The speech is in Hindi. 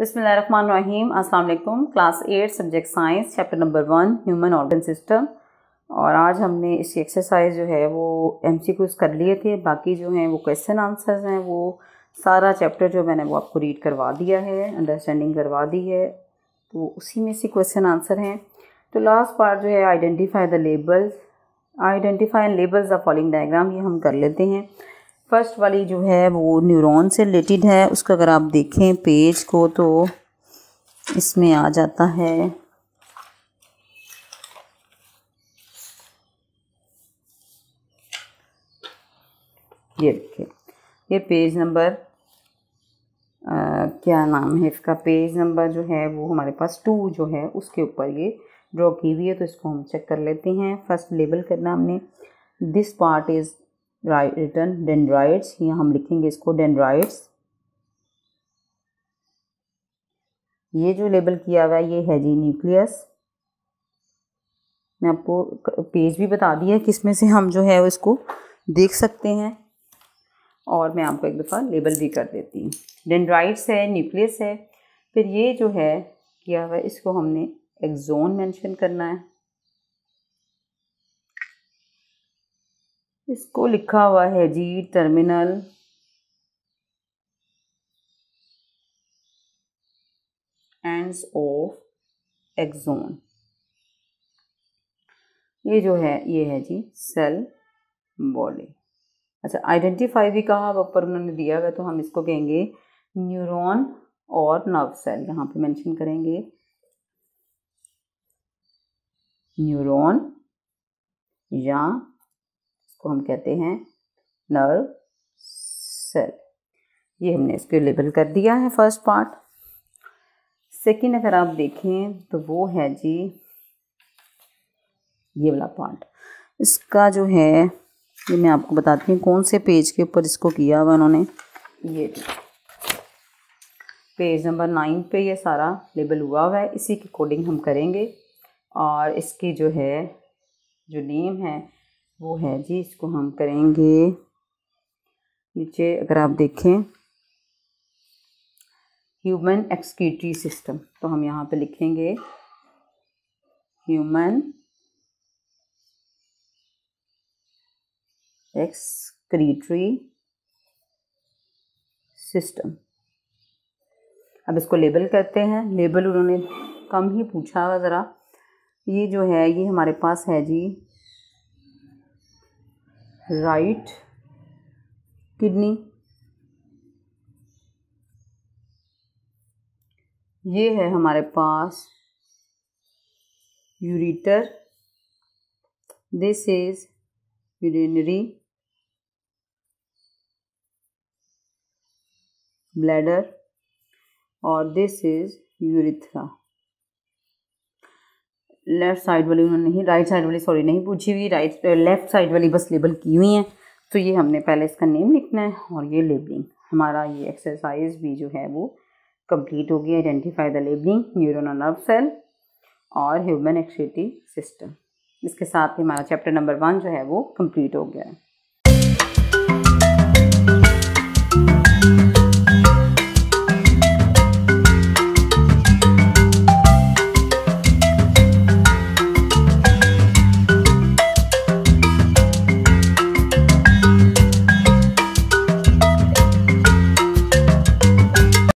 बिसमीम अस्सलाम class eight subject science chapter number one human organ system और आज हमने इसकी एक्सरसाइज जो है वो एम सी क्यूज़ कर लिए थे बाकी जो हैं वो क्वेश्चन आंसर्स हैं वो सारा चैप्टर जो मैंने वो आपको रीड करवा दिया है अंडरस्टैंडिंग करवा दी है तो उसी में से क्वेश्चन आंसर हैं तो लास्ट पार्ट जो है identify the labels identify and labels the following diagram ये हम कर लेते हैं फर्स्ट वाली जो है वो न्यूरॉन से रिलेटेड है उसका अगर आप देखें पेज को तो इसमें आ जाता है ये देखिए ये पेज नंबर क्या नाम है इसका पेज नंबर जो है वो हमारे पास टू जो है उसके ऊपर ये ड्रॉ की हुई है तो इसको हम चेक कर लेते हैं फर्स्ट लेबल करना हमने this part is written dendrites यहाँ हम लिखेंगे इसको डेंड्राइड्स ये जो लेबल किया हुआ है ये है जी न्यूक्लियस मैं आपको पेज भी बता दिया है किसमें से हम जो है इसको देख सकते हैं और मैं आपको एक दफ़ा लेबल भी कर देती हूँ डेंड्राइड्स है न्यूक्लियस है फिर ये जो है किया हुआ है इसको हमने एक्जोन मेंशन करना है इसको लिखा हुआ है जी टर्मिनल एंड्स ऑफ एक्सोन ये जो है ये है जी सेल बॉडी अच्छा आइडेंटिफाई भी कहा ऊपर उन्होंने दिया हुआ तो हम इसको कहेंगे न्यूरॉन और नर्व सेल यहाँ पे मेंशन करेंगे न्यूरॉन या इसको हम कहते हैं नर्व सेल ये हमने इसको लेबल कर दिया है फर्स्ट पार्ट सेकेंड अगर आप देखें तो वो है जी ये वाला पार्ट इसका जो है ये मैं आपको बताती हूँ कौन से पेज के ऊपर इसको किया हुआ उन्होंने ये पेज नंबर नाइन पे ये सारा लेबल हुआ हुआ है इसी की कोडिंग हम करेंगे और इसकी जो है जो नेम है वो है जी इसको हम करेंगे नीचे अगर आप देखें ह्यूमन एक्सक्यूटरी सिस्टम तो हम यहाँ पे लिखेंगे ह्यूमन एक्सक्रीटरी सिस्टम अब इसको लेबल करते हैं लेबल उन्होंने कम ही पूछा ज़रा ये जो है ये हमारे पास है जी राइट किडनी ये है हमारे पास ureter this is urinary bladder और this is urethra left side वाली उन्होंने नहीं राइट साइड वाली सॉरी नहीं पूछी हुई राइट लेफ़्ट साइड वाली बस लेबल की हुई हैं तो ये हमने पहले इसका नेम लिखना है और ये लेबलिंग हमारा ये एक्सरसाइज भी जो है वो कंप्लीट हो गया identify the labeling neuronal nerve cell और ह्यूमन एक्सिटी सिस्टम इसके साथ ही हमारा चैप्टर नंबर वन जो है वो कंप्लीट हो गया है